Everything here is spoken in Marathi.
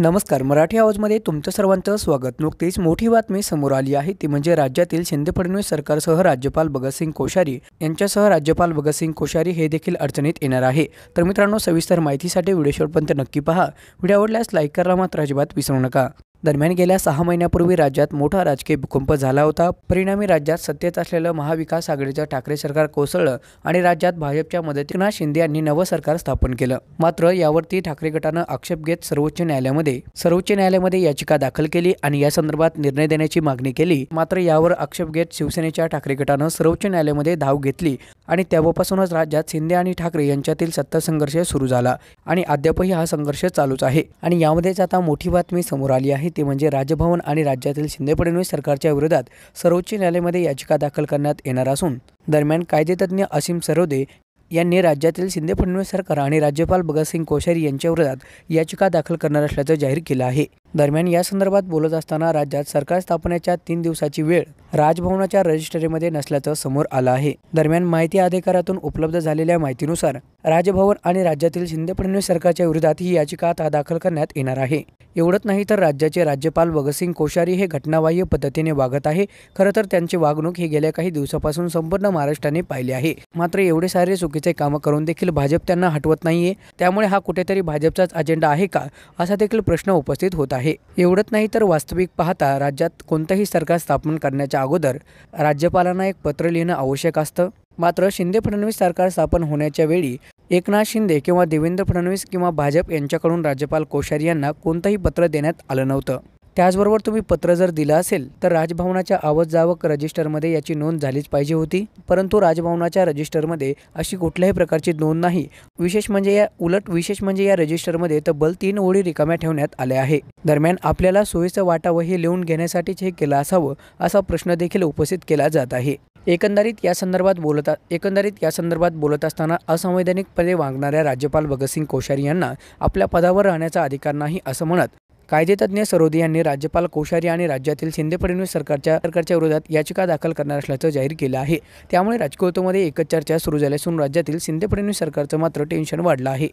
नमस्कार मराठी आवाजमध्ये तुमचं सर्वांचं स्वागत नुकतीच मोठी बातमी समोर आली आहे ती म्हणजे राज्यातील शिंदे फडणवीस सरकारसह राज्यपाल भगतसिंग कोश्यारी यांच्यासह राज्यपाल भगतसिंग कोश्यारी हे देखील अडचणीत येणार आहे तर मित्रांनो सविस्तर माहितीसाठी व्हिडिओ शेवटपर्यंत नक्की पहा व्हिडिओ आवडल्यास लाईक करा मात्र अजिबात विसरू नका दरम्यान गेल्या सहा महिन्यापूर्वी राज्यात मोठा राजकीय भूकंप झाला होता परिणामी राज्यात सत्तेत असलेलं महाविकास आघाडीचं ठाकरे सरकार कोसळलं आणि राज्यात भाजपच्या मदतीनं शिंदे यांनी नवं सरकार स्थापन केलं मात्र यावरती ठाकरे गटानं आक्षेप घेत सर्वोच्च न्यायालयामध्ये सर्वोच्च न्यायालयामध्ये याचिका दाखल केली आणि या संदर्भात निर्णय देण्याची मागणी केली मात्र यावर आक्षेप घेत शिवसेनेच्या ठाकरे गटानं सर्वोच्च न्यायालयामध्ये धाव घेतली आणि तेव्हापासूनच राज्यात शिंदे आणि ठाकरे यांच्यातील सत्ता संघर्ष सुरू झाला आणि अद्यापही हा संघर्ष चालूच आहे आणि यामध्येच आता मोठी बातमी समोर आली आहे आहे ते म्हणजे राजभवन आणि राज्यातील शिंदे फडणवीस सरकारच्या विरोधात सर्वोच्च न्यायालयामध्ये याचिका दाखल करण्यात येणार असून दरम्यान कायदेतज्ञ असीम सरोदे यांनी राज्यातील शिंदे फडणवीस सरकार आणि राज्यपाल भगतसिंग कोश्यारी यांच्या विरोधात याचिका दाखल करणार असल्याचं जाहीर केलं आहे दरम्यान यासंदर्भात बोलत असताना राज्यात सरकार स्थापनेच्या तीन दिवसाची वेळ राजभवनाच्या रजिस्ट्रीमध्ये नसल्याचं समोर आलं आहे दरम्यान माहिती अधिकारातून उपलब्ध झालेल्या माहितीनुसार राजभवन आणि राज्यातील शिंदे फडणवीस सरकारच्या विरोधात ही याचिका आता दाखल करण्यात येणार आहे एवढंच नाही तर राज्याचे राज्यपाल भगतसिंग कोश्यारी हे घटनाबाह्य पद्धतीने वागत आहे खरं तर त्यांची वागणूक ही गेल्या काही दिवसापासून संपूर्ण महाराष्ट्राने पाहिली आहे मात्र एवढे सारे चुकीचे कामं करून देखील भाजप त्यांना हटवत नाहीये त्यामुळे हा कुठेतरी भाजपचाच अजेंडा आहे का असा देखील प्रश्न उपस्थित होत आहे एवढंच नाही तर वास्तविक पाहता राज्यात कोणतंही सरकार स्थापन करण्याच्या अगोदर राज्यपालांना एक पत्र लिहिणं आवश्यक असतं मात्र शिंदे फडणवीस सरकार स्थापन होण्याच्या वेळी एकनाथ शिंदे किंवा देवेंद्र फडणवीस किंवा भाजप यांच्याकडून राज्यपाल कोश्यारी यांना कोणतंही पत्र देण्यात आलं नव्हतं त्याचबरोबर तुम्ही पत्र जर दिलं असेल तर राजभवनाच्या आवक जावक रजिस्टरमध्ये याची नोंद झालीच पाहिजे होती परंतु राजभवनाच्या रजिस्टरमध्ये अशी कुठल्याही प्रकारची नोंद नाही विशेष म्हणजे या उलट विशेष म्हणजे या रजिस्टरमध्ये तब्बल तीन ओळी रिकाम्या ठेवण्यात आल्या आहे दरम्यान आपल्याला सोयीचं वाटावं हे लिहून घेण्यासाठीच हे केलं असावं असा प्रश्न देखील उपस्थित केला जात आहे एकंदरीत या संदर्भात बोलता एकंदरीत या संदर्भात बोलत असताना पदे वागणाऱ्या राज्यपाल भगतसिंग कोश्यारी यांना आपल्या पदावर राहण्याचा अधिकार नाही असं म्हणत कायदेतज्ञ सरोदी यांनी राज्यपाल कोश्यारी आणि राज्यातील शिंदे फडणवीस सरकारच्या सरकारच्या विरोधात याचिका दाखल करणार असल्याचं जाहीर केलं आहे त्यामुळे राजकोतमध्ये एकच चर्चा सुरू झाली असून राज्यातील शिंदे फडणवीस सरकारचं मात्र टेन्शन वाढलं आहे